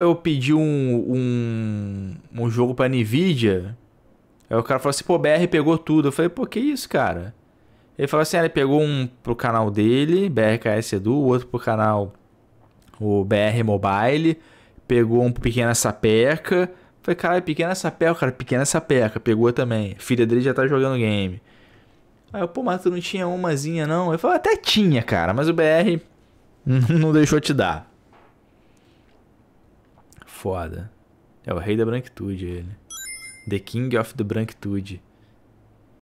eu pedi um, um, um jogo pra Nvidia. Aí o cara falou assim, pô, BR pegou tudo. Eu falei, pô, que isso, cara? Ele falou assim, ah, ele pegou um pro canal dele, BRKS Edu, o outro pro canal o BR Mobile, pegou um pro Pequena Sapeca. Eu falei, cara, Pequena Sapeca, cara, Pequena Sapeca, pegou também. filha dele já tá jogando game. Aí eu, pô, mas tu não tinha umazinha não? Eu falei, até tinha, cara, mas o BR não deixou te dar. Foda. É o rei da branquitude ele. The King of the Branquitude.